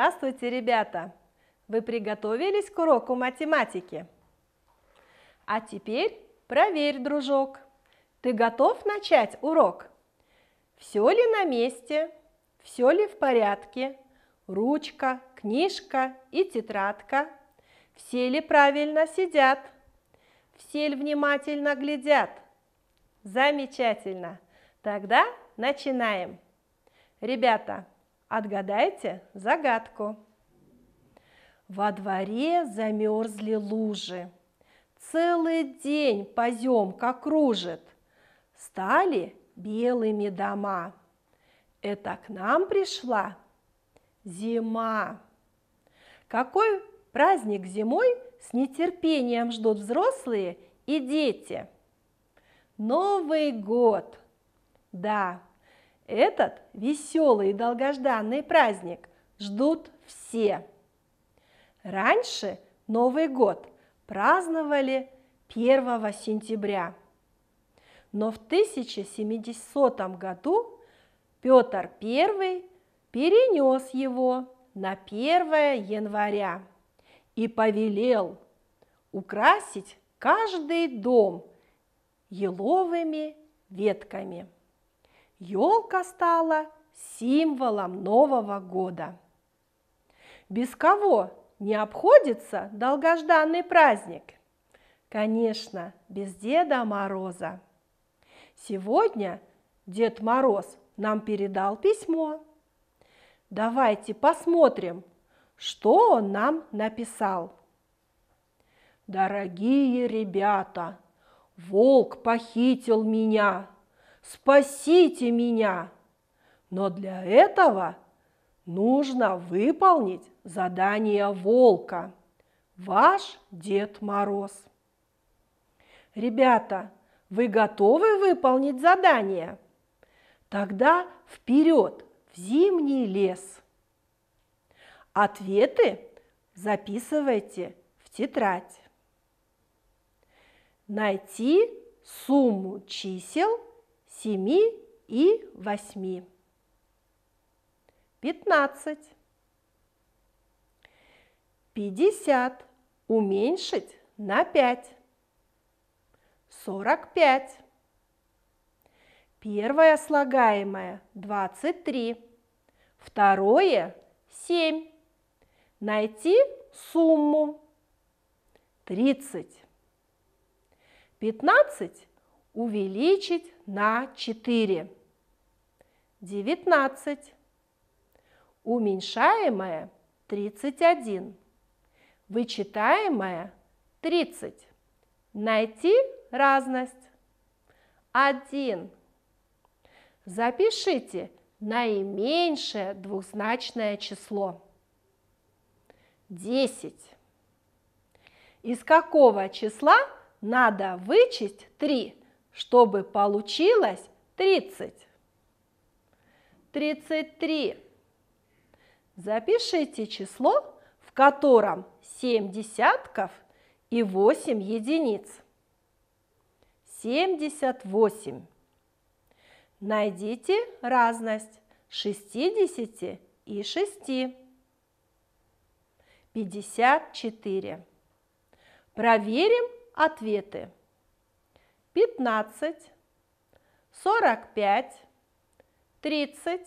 Здравствуйте, ребята! Вы приготовились к уроку математики? А теперь проверь, дружок. Ты готов начать урок? Все ли на месте? Все ли в порядке? Ручка, книжка и тетрадка. Все ли правильно сидят? Все ли внимательно глядят? Замечательно! Тогда начинаем! Ребята, Отгадайте загадку. Во дворе замерзли лужи. Целый день поземка кружит. Стали белыми дома. Это к нам пришла зима. Какой праздник зимой с нетерпением ждут взрослые и дети? Новый год! Да, этот веселый и долгожданный праздник ждут все. Раньше Новый год праздновали 1 сентября. Но в 1070 году Петр I перенес его на 1 января и повелел украсить каждый дом еловыми ветками елка стала символом Нового года. Без кого не обходится долгожданный праздник? Конечно, без Деда Мороза. Сегодня Дед Мороз нам передал письмо. Давайте посмотрим, что он нам написал. Дорогие ребята, волк похитил меня – спасите меня. Но для этого нужно выполнить задание волка. Ваш Дед Мороз. Ребята, вы готовы выполнить задание? Тогда вперед, в зимний лес. Ответы записывайте в тетрадь. Найти сумму чисел – семи и восьми. Пятнадцать. Пятьдесят уменьшить на пять. Сорок пять. Первое слагаемое двадцать три. Второе семь. Найти сумму. Тридцать. Пятнадцать увеличить на 4. 19. Уменьшаемое 31. Вычитаемое 30. Найти разность. 1. Запишите наименьшее двухзначное число. 10. Из какого числа надо вычесть 3? чтобы получилось 30. 33. Запишите число, в котором 7 десятков и 8 единиц. 78. Найдите разность 60 и 6. 54. Проверим ответы пятнадцать, сорок пять, тридцать,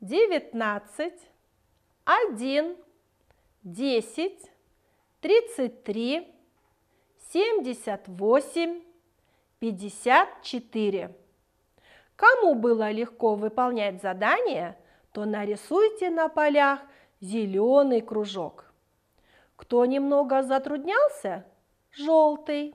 девятнадцать, один, десять, тридцать три, семьдесят восемь, пятьдесят четыре. Кому было легко выполнять задание, то нарисуйте на полях зеленый кружок. Кто немного затруднялся – желтый.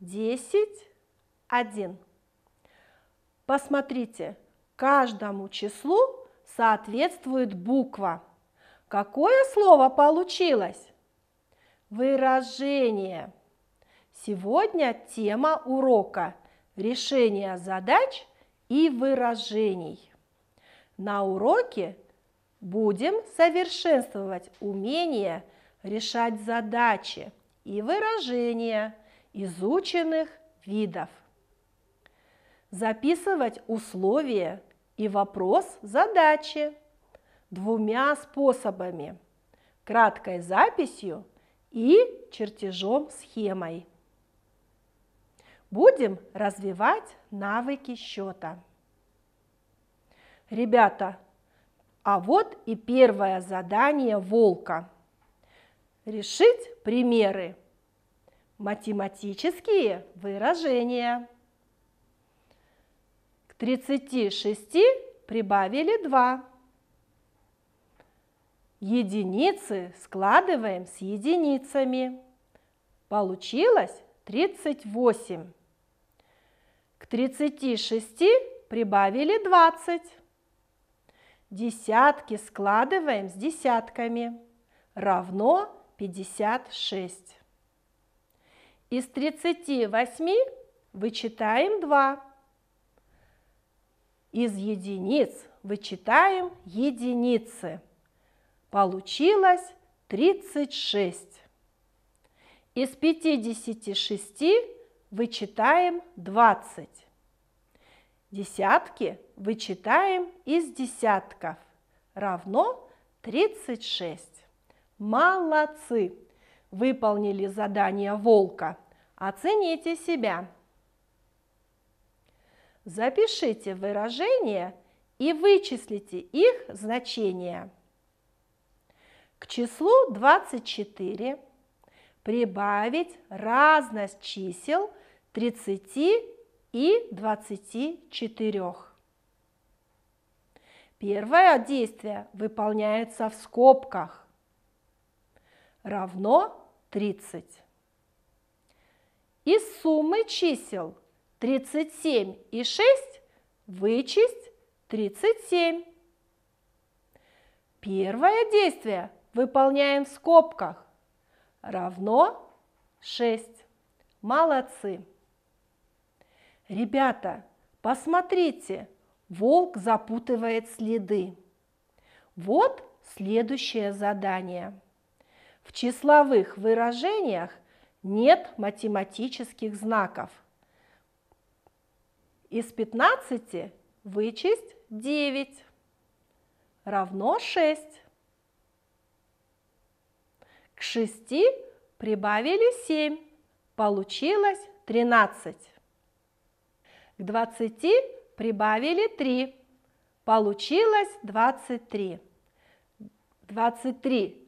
10, 1. Посмотрите, каждому числу соответствует буква. Какое слово получилось? Выражение. Сегодня тема урока – решение задач и выражений. На уроке будем совершенствовать умение решать задачи и выражения – изученных видов. Записывать условия и вопрос задачи двумя способами – краткой записью и чертежом-схемой. Будем развивать навыки счета. Ребята, а вот и первое задание волка. Решить примеры Математические выражения. К 36 прибавили 2. Единицы складываем с единицами. Получилось 38. К 36 прибавили 20. Десятки складываем с десятками. Равно 56. Из 38 вычитаем 2. Из единиц вычитаем единицы. Получилось 36. Из 56 вычитаем 20. Десятки вычитаем из десятков. Равно 36. Молодцы! Выполнили задание волка. Оцените себя. Запишите выражения и вычислите их значение. К числу 24 прибавить разность чисел 30 и 24. Первое действие выполняется в скобках равно 30. Из суммы чисел 37 и 6 вычесть 37. Первое действие выполняем в скобках. Равно 6. Молодцы! Ребята, посмотрите, волк запутывает следы. Вот следующее задание. В числовых выражениях нет математических знаков. Из 15 вычесть 9 равно 6. К 6 прибавили 7, получилось 13. К 20 прибавили 3, получилось 23. 23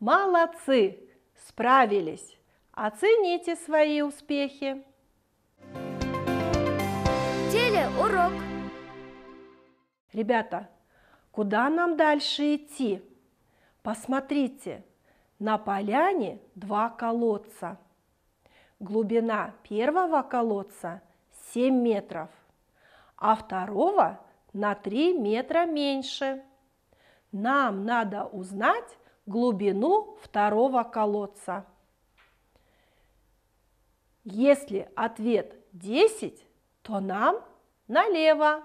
Молодцы! Справились! Оцените свои успехи! Телеурок! Ребята, куда нам дальше идти? Посмотрите, на поляне два колодца. Глубина первого колодца 7 метров, а второго на 3 метра меньше. Нам надо узнать, глубину второго колодца. Если ответ 10, то нам налево,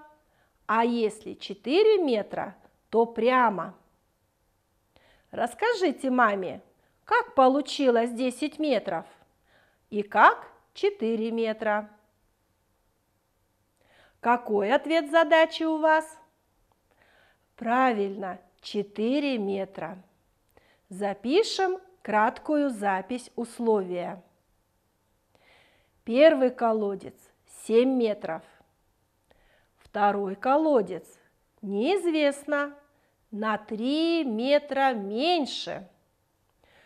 а если 4 метра, то прямо. Расскажите маме, как получилось 10 метров и как 4 метра. Какой ответ задачи у вас? Правильно, 4 метра. Запишем краткую запись условия. Первый колодец 7 метров. Второй колодец неизвестно, на 3 метра меньше.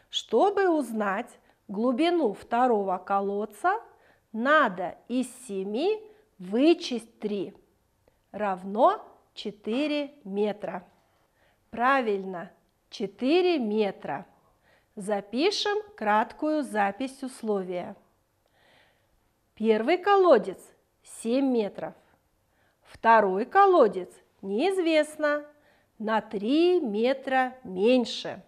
Чтобы узнать глубину второго колодца, надо из 7 вычесть 3, равно 4 метра. Правильно, 4 метра. Запишем краткую запись условия. Первый колодец 7 метров. Второй колодец неизвестно, на 3 метра меньше.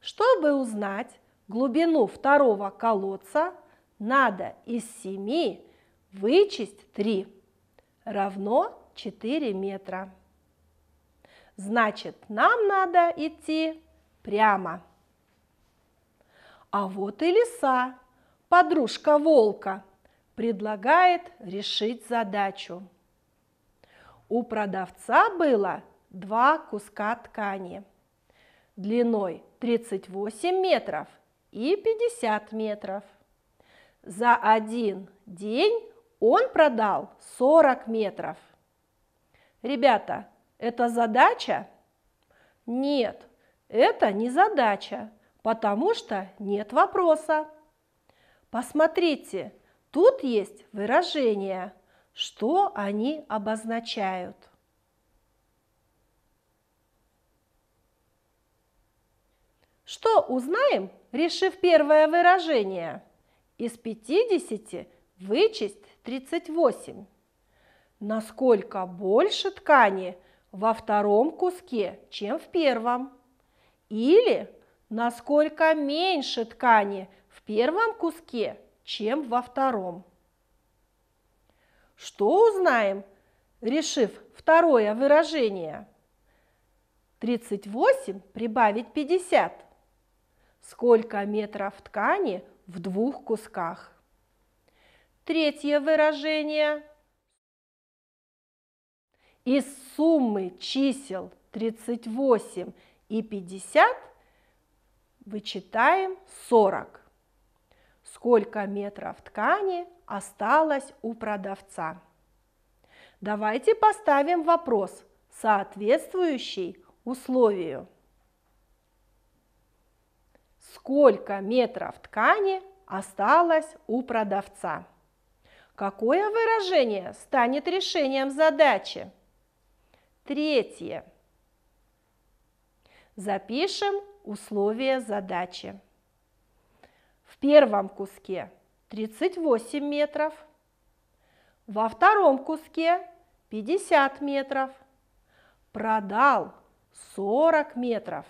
Чтобы узнать глубину второго колодца, надо из 7 вычесть 3, равно 4 метра значит нам надо идти прямо. А вот и лиса, подружка волка, предлагает решить задачу. У продавца было два куска ткани длиной 38 метров и 50 метров. За один день он продал 40 метров. Ребята, это задача? Нет, это не задача, потому что нет вопроса. Посмотрите, тут есть выражения, что они обозначают. Что узнаем, решив первое выражение? Из 50 вычесть 38. Насколько больше ткани, во втором куске, чем в первом. Или насколько меньше ткани в первом куске, чем во втором. Что узнаем, решив второе выражение? 38 прибавить 50. Сколько метров ткани в двух кусках? Третье выражение – из суммы чисел 38 и 50 вычитаем 40. Сколько метров ткани осталось у продавца? Давайте поставим вопрос, соответствующий условию. Сколько метров ткани осталось у продавца? Какое выражение станет решением задачи? Третье. Запишем условия задачи. В первом куске 38 метров, во втором куске 50 метров, продал 40 метров.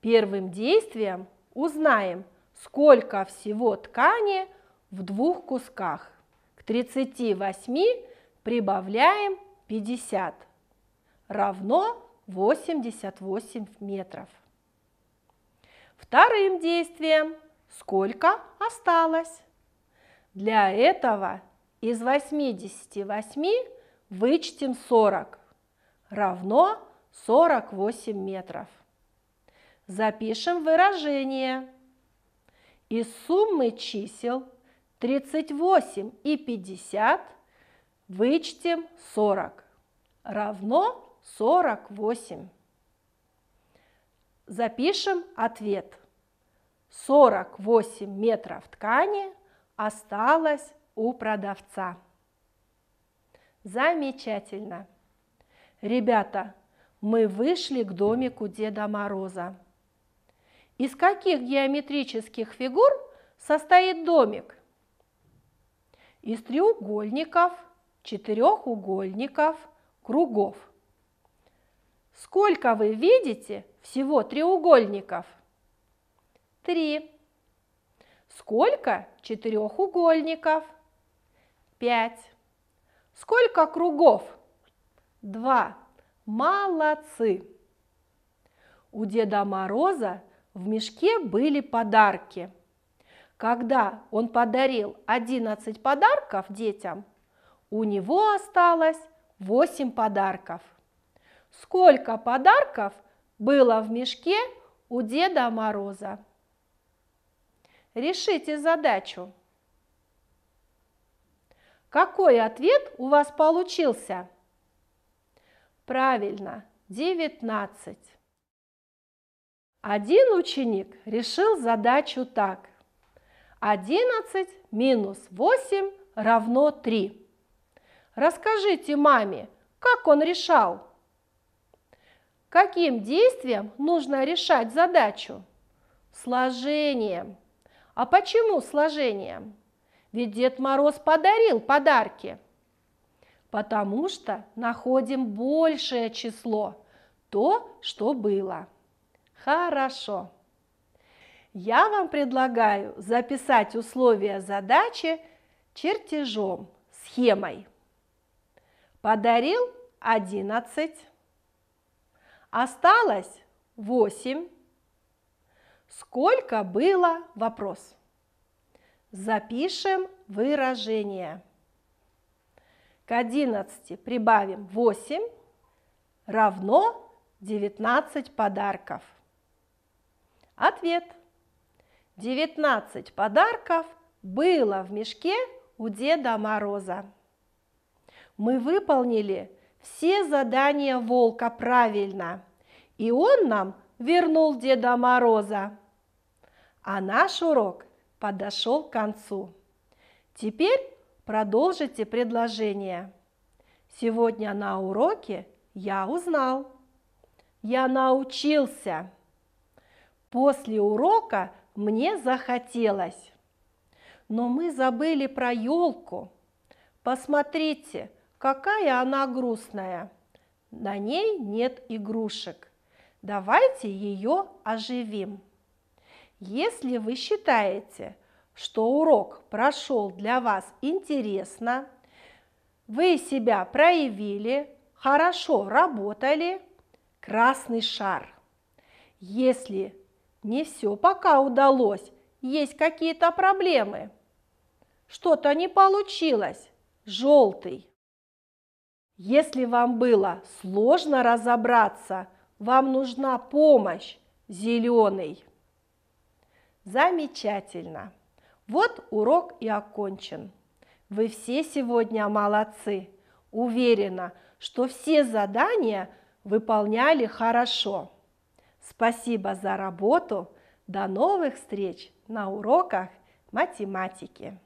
Первым действием узнаем, сколько всего ткани в двух кусках. К 38 прибавляем 50 равно 88 метров. Вторым действием сколько осталось? Для этого из 88 вычтем 40 равно 48 метров. Запишем выражение. Из суммы чисел 38 и 50 – Вычтем 40 равно 48. Запишем ответ. 48 метров ткани осталось у продавца. Замечательно! Ребята, мы вышли к домику Деда Мороза. Из каких геометрических фигур состоит домик? Из треугольников – четырехугольников, кругов. Сколько вы видите всего треугольников? Три. Сколько четырехугольников? Пять. Сколько кругов? Два. Молодцы! У Деда Мороза в мешке были подарки. Когда он подарил 11 подарков детям, у него осталось 8 подарков. Сколько подарков было в мешке у Деда Мороза? Решите задачу. Какой ответ у вас получился? Правильно, 19. Один ученик решил задачу так. 11 минус 8 равно 3. Расскажите маме, как он решал? Каким действием нужно решать задачу? Сложением. А почему сложением? Ведь Дед Мороз подарил подарки. Потому что находим большее число, то, что было. Хорошо. Я вам предлагаю записать условия задачи чертежом, схемой. Подарил 11. Осталось 8. Сколько было? Вопрос. Запишем выражение. К 11 прибавим 8 равно 19 подарков. Ответ. 19 подарков было в мешке у Деда Мороза мы выполнили все задания волка правильно, и он нам вернул Деда Мороза. А наш урок подошел к концу. Теперь продолжите предложение. Сегодня на уроке я узнал. Я научился. После урока мне захотелось. Но мы забыли про елку. Посмотрите – Какая она грустная. На ней нет игрушек. Давайте ее оживим. Если вы считаете, что урок прошел для вас интересно, вы себя проявили, хорошо работали, красный шар. Если не все пока удалось, есть какие-то проблемы, что-то не получилось, желтый. Если вам было сложно разобраться, вам нужна помощь, зеленой. Замечательно. Вот урок и окончен. Вы все сегодня молодцы. Уверена, что все задания выполняли хорошо. Спасибо за работу. До новых встреч на уроках математики.